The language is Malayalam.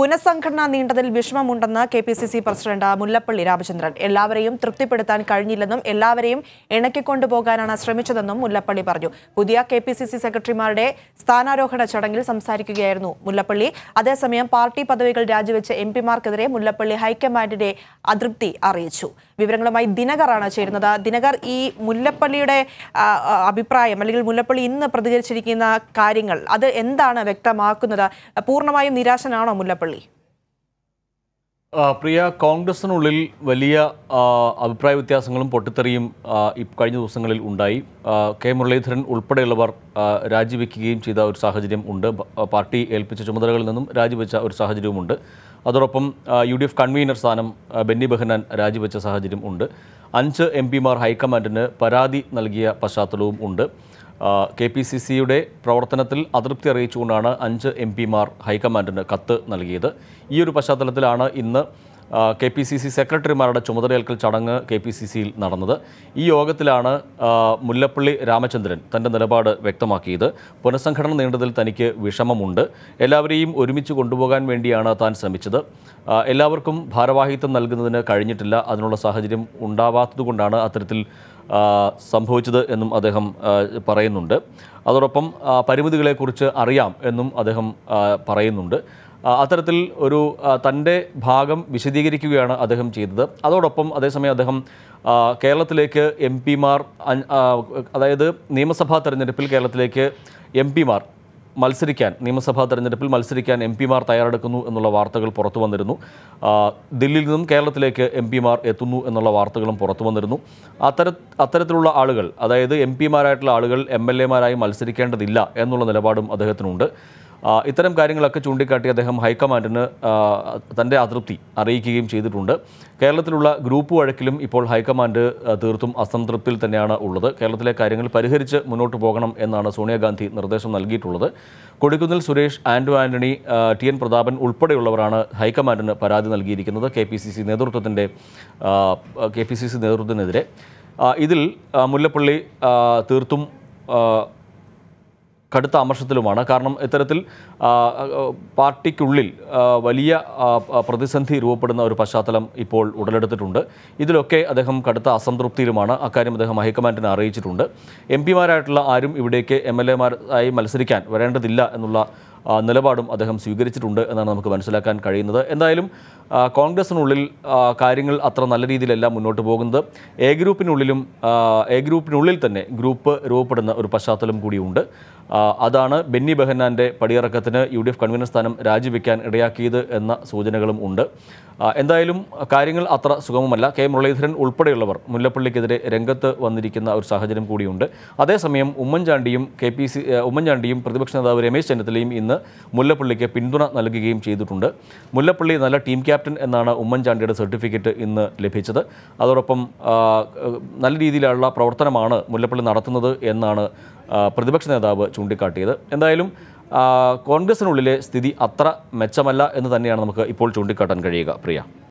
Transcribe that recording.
പുനഃസംഘടന നീണ്ടതിൽ വിഷമമുണ്ടെന്ന് K P C C president Mullappally Ramachandran എല്ലാവരെയും തൃപ്തിപ്പെടുത്താൻ കഴിഞ്ഞില്ലെന്നും എല്ലാവരെയും ഇണക്കിക്കൊണ്ടുപോകാനാണ് ശ്രമിച്ചതെന്നും മുല്ലപ്പള്ളി പറഞ്ഞു പുതിയ കെ പി സി സി സെക്രട്ടറിമാരുടെ സ്ഥാനാരോഹണ ചടങ്ങിൽ സംസാരിക്കുകയായിരുന്നു മുല്ലപ്പള്ളി അതേസമയം പാർട്ടി പദവികൾ രാജിവെച്ച എം പിമാർക്കെതിരെ മുല്ലപ്പള്ളി ഹൈക്കമാൻഡിന്റെ അതൃപ്തി അറിയിച്ചു വിവരങ്ങളുമായി ദിനകറാണ് ചേരുന്നത് ദിനകർ ഈ മുല്ലപ്പള്ളിയുടെ അഭിപ്രായം അല്ലെങ്കിൽ മുല്ലപ്പള്ളി ഇന്ന് പ്രതികരിച്ചിരിക്കുന്ന കാര്യങ്ങൾ അത് എന്താണ് വ്യക്തമാക്കുന്നത് പൂർണ്ണമായും നിരാശനാണോ മുല്ലപ്പള്ളി പള്ളി പ്രിയ കോൺഗ്രസിനുള്ളിൽ വലിയ അഭിപ്രായ വ്യത്യാസങ്ങളും പൊട്ടിത്തെറിയും കഴിഞ്ഞ ദിവസങ്ങളിൽ ഉണ്ടായി കെ മുരളീധരൻ ഉൾപ്പെടെയുള്ളവർ രാജിവെക്കുകയും ചെയ്ത ഒരു സാഹചര്യം ഉണ്ട് പാർട്ടി ഏൽപ്പിച്ച ചുമതലകളിൽ നിന്നും രാജിവെച്ച ഒരു സാഹചര്യവുമുണ്ട് അതോടൊപ്പം യു ഡി എഫ് കൺവീനർ സ്ഥാനം ബെന്നി ബെഹനാൻ രാജിവെച്ച സാഹചര്യം ഉണ്ട് അഞ്ച് എം പിമാർ ഹൈക്കമാൻഡിന് പരാതി നൽകിയ പശ്ചാത്തലവും ഉണ്ട് കെ പി സി സിയുടെ പ്രവർത്തനത്തിൽ അതൃപ്തി അറിയിച്ചുകൊണ്ടാണ് അഞ്ച് എം പിമാർ ഹൈക്കമാൻഡിന് കത്ത് നൽകിയത് ഈ ഒരു പശ്ചാത്തലത്തിലാണ് ഇന്ന് കെ പി സി സി സെക്രട്ടറിമാരുടെ ചുമതലയേൽക്കൽ ചടങ്ങ് കെ പി സി സിയിൽ നടന്നത് ഈ യോഗത്തിലാണ് മുല്ലപ്പള്ളി രാമചന്ദ്രൻ തൻ്റെ നിലപാട് വ്യക്തമാക്കിയത് പുനഃസംഘടന നീണ്ടതിൽ തനിക്ക് വിഷമമുണ്ട് എല്ലാവരെയും ഒരുമിച്ച് കൊണ്ടുപോകാൻ വേണ്ടിയാണ് താൻ ശ്രമിച്ചത് എല്ലാവർക്കും ഭാരവാഹിത്വം നൽകുന്നതിന് കഴിഞ്ഞിട്ടില്ല അതിനുള്ള സാഹചര്യം ഉണ്ടാവാത്തതുകൊണ്ടാണ് അത്തരത്തിൽ സംഭവിച്ചത് എന്നും അദ്ദേഹം പറയുന്നുണ്ട് അതോടൊപ്പം പരിമിതികളെക്കുറിച്ച് അറിയാം എന്നും അദ്ദേഹം പറയുന്നുണ്ട് അത്തരത്തിൽ ഒരു തൻ്റെ ഭാഗം വിശദീകരിക്കുകയാണ് അദ്ദേഹം ചെയ്തത് അതോടൊപ്പം അതേസമയം അദ്ദേഹം കേരളത്തിലേക്ക് എം പിമാർ അതായത് നിയമസഭാ തെരഞ്ഞെടുപ്പിൽ കേരളത്തിലേക്ക് എം പിമാർ മത്സരിക്കാൻ നിയമസഭാ തെരഞ്ഞെടുപ്പിൽ മത്സരിക്കാൻ എം പിമാർ തയ്യാറെടുക്കുന്നു എന്നുള്ള വാർത്തകൾ പുറത്തു വന്നിരുന്നു ദില്ലിയിൽ നിന്നും കേരളത്തിലേക്ക് എം പിമാർ എത്തുന്നു എന്നുള്ള വാർത്തകളും പുറത്തു വന്നിരുന്നു അത്തര അത്തരത്തിലുള്ള ആളുകൾ അതായത് എം പിമാരായിട്ടുള്ള ആളുകൾ എം എൽ എമാരായി മത്സരിക്കേണ്ടതില്ല എന്നുള്ള നിലപാടും അദ്ദേഹത്തിനുണ്ട് ഇത്തരം കാര്യങ്ങളൊക്കെ ചൂണ്ടിക്കാട്ടി അദ്ദേഹം ഹൈക്കമാൻഡിന് തൻ്റെ അതൃപ്തി അറിയിക്കുകയും ചെയ്തിട്ടുണ്ട് കേരളത്തിലുള്ള ഗ്രൂപ്പ് വഴക്കിലും ഇപ്പോൾ ഹൈക്കമാൻഡ് തീർത്തും അസംതൃപ്തിയിൽ തന്നെയാണ് ഉള്ളത് കേരളത്തിലെ കാര്യങ്ങൾ പരിഹരിച്ച് മുന്നോട്ട് പോകണം എന്നാണ് സോണിയാഗാന്ധി നിർദ്ദേശം നൽകിയിട്ടുള്ളത് കൊടിക്കുന്നിൽ സുരേഷ് ആൻഡു ആൻ്റണി ടി എൻ പ്രതാപൻ ഉൾപ്പെടെയുള്ളവരാണ് ഹൈക്കമാൻഡിന് പരാതി നൽകിയിരിക്കുന്നത് കെ പി സി സി നേതൃത്വത്തിൻ്റെ കെ പി സി സി നേതൃത്വത്തിനെതിരെ ഇതിൽ മുല്ലപ്പള്ളി തീർത്തും കടുത്ത അമർഷത്തിലുമാണ് കാരണം ഇത്തരത്തിൽ പാർട്ടിക്കുള്ളിൽ വലിയ പ്രതിസന്ധി രൂപപ്പെടുന്ന ഒരു പശ്ചാത്തലം ഇപ്പോൾ ഉടലെടുത്തിട്ടുണ്ട് ഇതിലൊക്കെ അദ്ദേഹം കടുത്ത അസംതൃപ്തിയിലുമാണ് അക്കാര്യം അദ്ദേഹം ഹൈക്കമാൻഡിനെ അറിയിച്ചിട്ടുണ്ട് എം പിമാരായിട്ടുള്ള ആരും ഇവിടേക്ക് എം എൽ എമാരായി ആയി മത്സരിക്കാൻ വരേണ്ടതില്ല എന്നുള്ള നിലപാടും അദ്ദേഹം സ്വീകരിച്ചിട്ടുണ്ട് എന്നാണ് നമുക്ക് മനസ്സിലാക്കാൻ കഴിയുന്നത് എന്തായാലും കോൺഗ്രസിനുള്ളിൽ കാര്യങ്ങൾ അത്ര നല്ല രീതിയിലല്ല മുന്നോട്ട് പോകുന്നത് എ ഗ്രൂപ്പിനുള്ളിലും എ ഗ്രൂപ്പിനുള്ളിൽ തന്നെ ഗ്രൂപ്പ് രൂപപ്പെടുന്ന ഒരു പശ്ചാത്തലം കൂടിയുണ്ട് അതാണ് ബെന്നി ബെഹന്നാൻ്റെ പടിയിറക്കത്തിന് യു ഡി എഫ് കൺവീനർ സ്ഥാനം രാജിവെക്കാൻ ഇടയാക്കിയത് എന്ന സൂചനകളും ഉണ്ട് എന്തായാലും കാര്യങ്ങൾ അത്ര സുഗമമല്ല കെ മുരളീധരൻ ഉൾപ്പെടെയുള്ളവർ മുല്ലപ്പള്ളിക്കെതിരെ രംഗത്ത് വന്നിരിക്കുന്ന ഒരു സാഹചര്യം കൂടിയുണ്ട് അതേസമയം ഉമ്മൻചാണ്ടിയും കെ പി സി ഉമ്മൻചാണ്ടിയും പ്രതിപക്ഷ നേതാവ് രമേശ് ചെന്നിത്തലയും ഇന്ന് മുല്ലപ്പള്ളിക്ക് പിന്തുണ നൽകുകയും ചെയ്തിട്ടുണ്ട് മുല്ലപ്പള്ളി നല്ല ടീം ക്യാപ്റ്റൻ എന്നാണ് ഉമ്മൻചാണ്ടിയുടെ സർട്ടിഫിക്കറ്റ് ഇന്ന് ലഭിച്ചത് അതോടൊപ്പം നല്ല രീതിയിലുള്ള പ്രവർത്തനമാണ് മുല്ലപ്പള്ളി നടത്തുന്നത് എന്നാണ് പ്രതിപക്ഷ നേതാവ് ചൂണ്ടിക്കാട്ടിയത് എന്തായാലും കോൺഗ്രസിനുള്ളിലെ സ്ഥിതി അത്ര മെച്ചമല്ല എന്ന് തന്നെയാണ് നമുക്ക് ഇപ്പോൾ ചൂണ്ടിക്കാട്ടാൻ കഴിയുക പ്രിയ